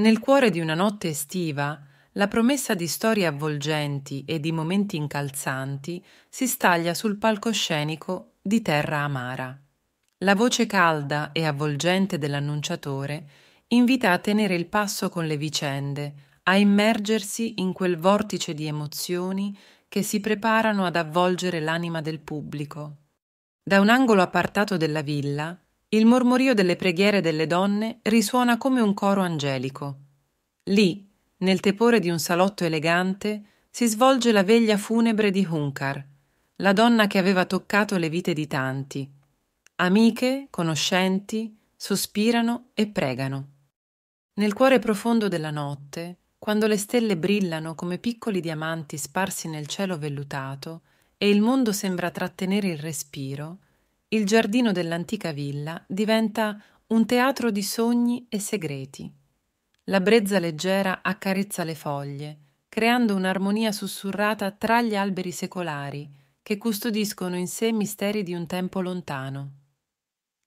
Nel cuore di una notte estiva, la promessa di storie avvolgenti e di momenti incalzanti si staglia sul palcoscenico di Terra Amara. La voce calda e avvolgente dell'annunciatore invita a tenere il passo con le vicende, a immergersi in quel vortice di emozioni che si preparano ad avvolgere l'anima del pubblico. Da un angolo appartato della villa, il mormorio delle preghiere delle donne risuona come un coro angelico. Lì, nel tepore di un salotto elegante, si svolge la veglia funebre di Hunkar, la donna che aveva toccato le vite di tanti. Amiche, conoscenti, sospirano e pregano. Nel cuore profondo della notte, quando le stelle brillano come piccoli diamanti sparsi nel cielo vellutato e il mondo sembra trattenere il respiro, il giardino dell'antica villa diventa un teatro di sogni e segreti. La brezza leggera accarezza le foglie, creando un'armonia sussurrata tra gli alberi secolari che custodiscono in sé misteri di un tempo lontano.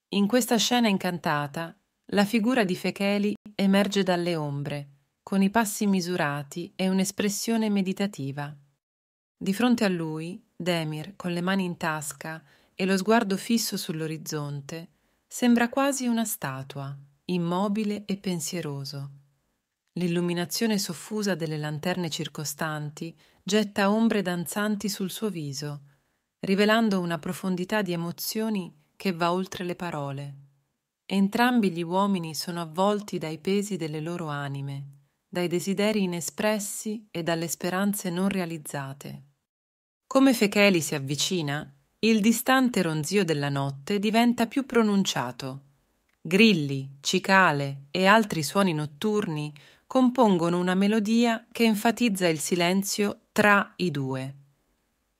In questa scena incantata, la figura di Fecheli emerge dalle ombre, con i passi misurati e un'espressione meditativa. Di fronte a lui, Demir, con le mani in tasca e lo sguardo fisso sull'orizzonte, sembra quasi una statua, immobile e pensieroso. L'illuminazione soffusa delle lanterne circostanti getta ombre danzanti sul suo viso, rivelando una profondità di emozioni che va oltre le parole. Entrambi gli uomini sono avvolti dai pesi delle loro anime, dai desideri inespressi e dalle speranze non realizzate. Come Fecheli si avvicina, il distante ronzio della notte diventa più pronunciato. Grilli, cicale e altri suoni notturni compongono una melodia che enfatizza il silenzio tra i due.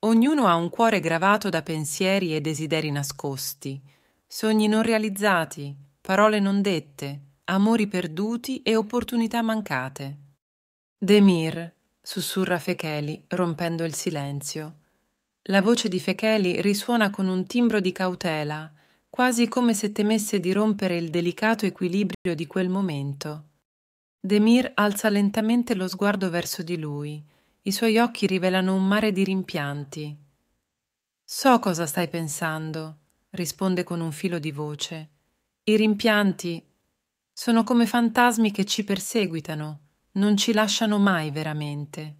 Ognuno ha un cuore gravato da pensieri e desideri nascosti, sogni non realizzati, parole non dette, amori perduti e opportunità mancate. Demir, sussurra Fecheli, rompendo il silenzio la voce di Fecheli risuona con un timbro di cautela, quasi come se temesse di rompere il delicato equilibrio di quel momento. Demir alza lentamente lo sguardo verso di lui. I suoi occhi rivelano un mare di rimpianti. So cosa stai pensando, risponde con un filo di voce. I rimpianti sono come fantasmi che ci perseguitano, non ci lasciano mai veramente.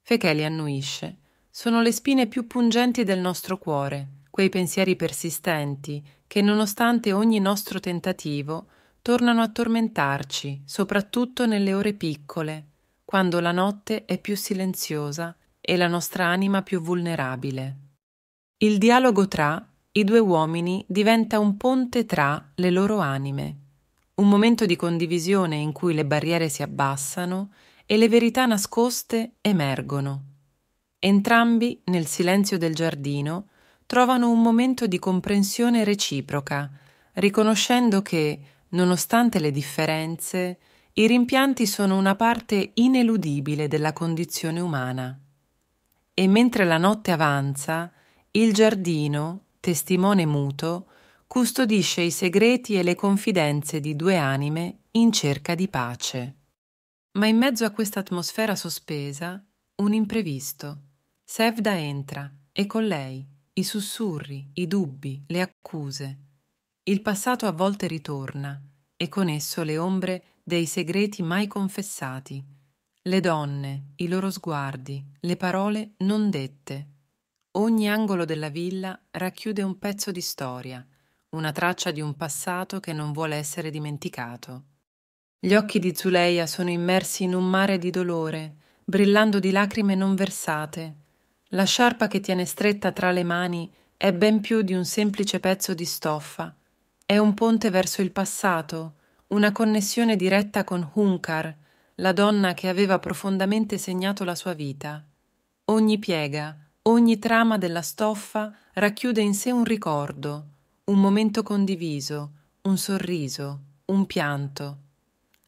Fecheli annuisce sono le spine più pungenti del nostro cuore, quei pensieri persistenti che, nonostante ogni nostro tentativo, tornano a tormentarci, soprattutto nelle ore piccole, quando la notte è più silenziosa e la nostra anima più vulnerabile. Il dialogo tra i due uomini diventa un ponte tra le loro anime, un momento di condivisione in cui le barriere si abbassano e le verità nascoste emergono. Entrambi, nel silenzio del giardino, trovano un momento di comprensione reciproca, riconoscendo che, nonostante le differenze, i rimpianti sono una parte ineludibile della condizione umana. E mentre la notte avanza, il giardino, testimone muto, custodisce i segreti e le confidenze di due anime in cerca di pace. Ma in mezzo a questa atmosfera sospesa, un imprevisto. Sevda entra e con lei i sussurri, i dubbi, le accuse. Il passato a volte ritorna e con esso le ombre dei segreti mai confessati, le donne, i loro sguardi, le parole non dette. Ogni angolo della villa racchiude un pezzo di storia, una traccia di un passato che non vuole essere dimenticato. Gli occhi di Zuleia sono immersi in un mare di dolore, brillando di lacrime non versate, la sciarpa che tiene stretta tra le mani è ben più di un semplice pezzo di stoffa. È un ponte verso il passato, una connessione diretta con Hunkar, la donna che aveva profondamente segnato la sua vita. Ogni piega, ogni trama della stoffa racchiude in sé un ricordo, un momento condiviso, un sorriso, un pianto.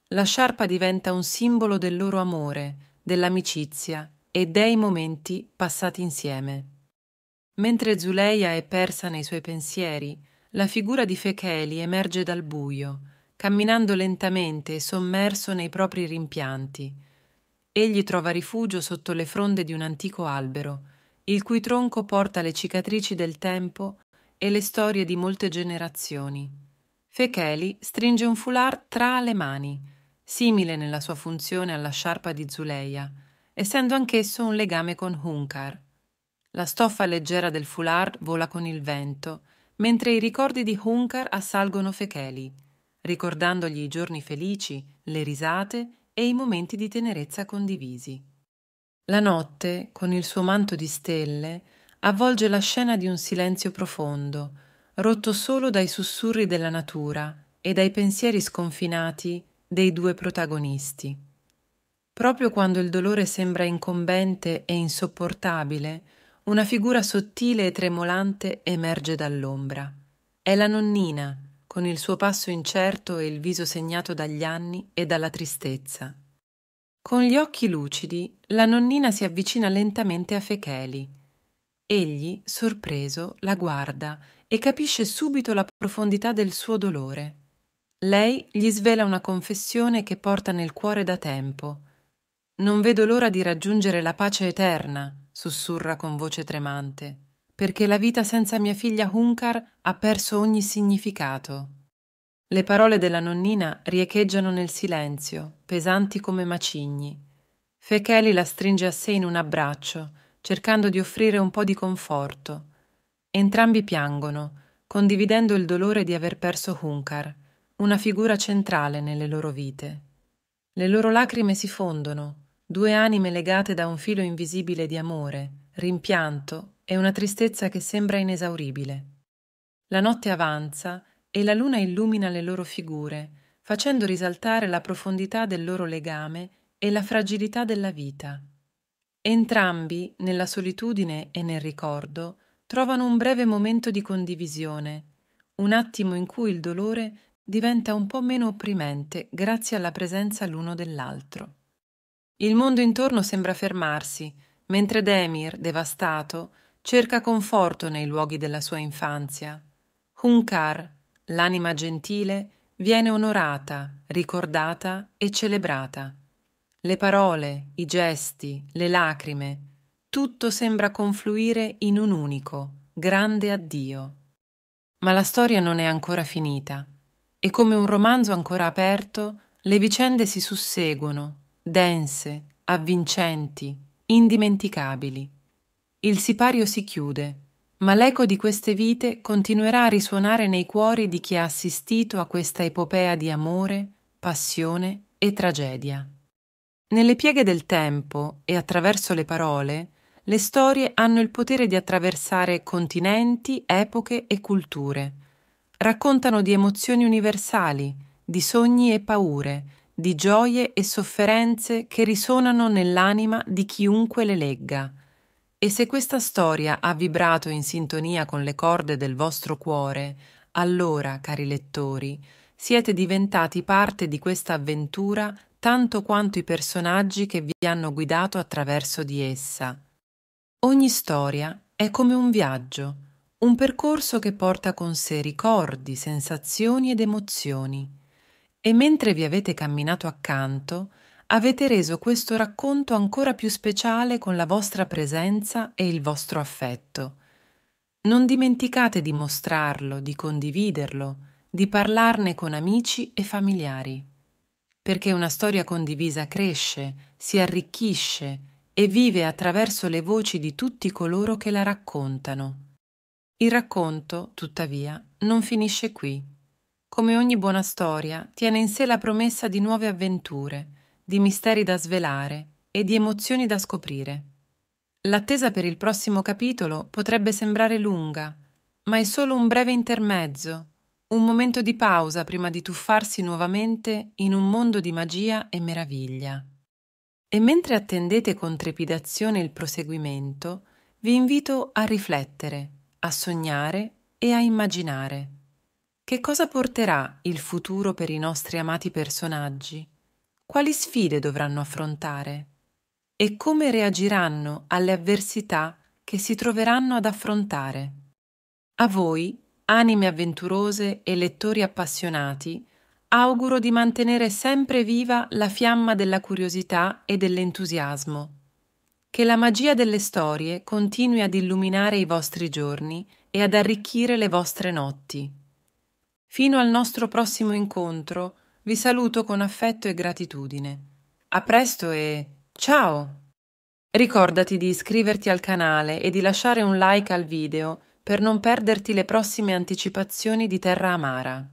La sciarpa diventa un simbolo del loro amore, dell'amicizia e dei momenti passati insieme. Mentre Zuleia è persa nei suoi pensieri, la figura di Fecheli emerge dal buio, camminando lentamente e sommerso nei propri rimpianti. Egli trova rifugio sotto le fronde di un antico albero, il cui tronco porta le cicatrici del tempo e le storie di molte generazioni. Fecheli stringe un foulard tra le mani, simile nella sua funzione alla sciarpa di Zuleia, essendo anch'esso un legame con Hunkar. La stoffa leggera del foulard vola con il vento, mentre i ricordi di Hunkar assalgono Fecheli, ricordandogli i giorni felici, le risate e i momenti di tenerezza condivisi. La notte, con il suo manto di stelle, avvolge la scena di un silenzio profondo, rotto solo dai sussurri della natura e dai pensieri sconfinati dei due protagonisti. Proprio quando il dolore sembra incombente e insopportabile, una figura sottile e tremolante emerge dall'ombra. È la nonnina, con il suo passo incerto e il viso segnato dagli anni e dalla tristezza. Con gli occhi lucidi, la nonnina si avvicina lentamente a Fecheli. Egli, sorpreso, la guarda e capisce subito la profondità del suo dolore. Lei gli svela una confessione che porta nel cuore da tempo non vedo l'ora di raggiungere la pace eterna, sussurra con voce tremante, perché la vita senza mia figlia Hunkar ha perso ogni significato. Le parole della nonnina riecheggiano nel silenzio, pesanti come macigni. Fecheli la stringe a sé in un abbraccio, cercando di offrire un po' di conforto. Entrambi piangono, condividendo il dolore di aver perso Hunkar, una figura centrale nelle loro vite. Le loro lacrime si fondono, due anime legate da un filo invisibile di amore, rimpianto e una tristezza che sembra inesauribile. La notte avanza e la luna illumina le loro figure, facendo risaltare la profondità del loro legame e la fragilità della vita. Entrambi, nella solitudine e nel ricordo, trovano un breve momento di condivisione, un attimo in cui il dolore diventa un po' meno opprimente grazie alla presenza l'uno dell'altro. Il mondo intorno sembra fermarsi, mentre Demir, devastato, cerca conforto nei luoghi della sua infanzia. Hunkar, l'anima gentile, viene onorata, ricordata e celebrata. Le parole, i gesti, le lacrime, tutto sembra confluire in un unico, grande addio. Ma la storia non è ancora finita e come un romanzo ancora aperto, le vicende si susseguono, dense, avvincenti, indimenticabili. Il sipario si chiude, ma l'eco di queste vite continuerà a risuonare nei cuori di chi ha assistito a questa epopea di amore, passione e tragedia. Nelle pieghe del tempo e attraverso le parole, le storie hanno il potere di attraversare continenti, epoche e culture. Raccontano di emozioni universali, di sogni e paure, di gioie e sofferenze che risuonano nell'anima di chiunque le legga. E se questa storia ha vibrato in sintonia con le corde del vostro cuore, allora, cari lettori, siete diventati parte di questa avventura tanto quanto i personaggi che vi hanno guidato attraverso di essa. Ogni storia è come un viaggio, un percorso che porta con sé ricordi, sensazioni ed emozioni. E mentre vi avete camminato accanto, avete reso questo racconto ancora più speciale con la vostra presenza e il vostro affetto. Non dimenticate di mostrarlo, di condividerlo, di parlarne con amici e familiari, perché una storia condivisa cresce, si arricchisce e vive attraverso le voci di tutti coloro che la raccontano. Il racconto, tuttavia, non finisce qui come ogni buona storia, tiene in sé la promessa di nuove avventure, di misteri da svelare e di emozioni da scoprire. L'attesa per il prossimo capitolo potrebbe sembrare lunga, ma è solo un breve intermezzo, un momento di pausa prima di tuffarsi nuovamente in un mondo di magia e meraviglia. E mentre attendete con trepidazione il proseguimento, vi invito a riflettere, a sognare e a immaginare. Che cosa porterà il futuro per i nostri amati personaggi? Quali sfide dovranno affrontare? E come reagiranno alle avversità che si troveranno ad affrontare? A voi, anime avventurose e lettori appassionati, auguro di mantenere sempre viva la fiamma della curiosità e dell'entusiasmo. Che la magia delle storie continui ad illuminare i vostri giorni e ad arricchire le vostre notti. Fino al nostro prossimo incontro vi saluto con affetto e gratitudine. A presto e ciao! Ricordati di iscriverti al canale e di lasciare un like al video per non perderti le prossime anticipazioni di Terra Amara.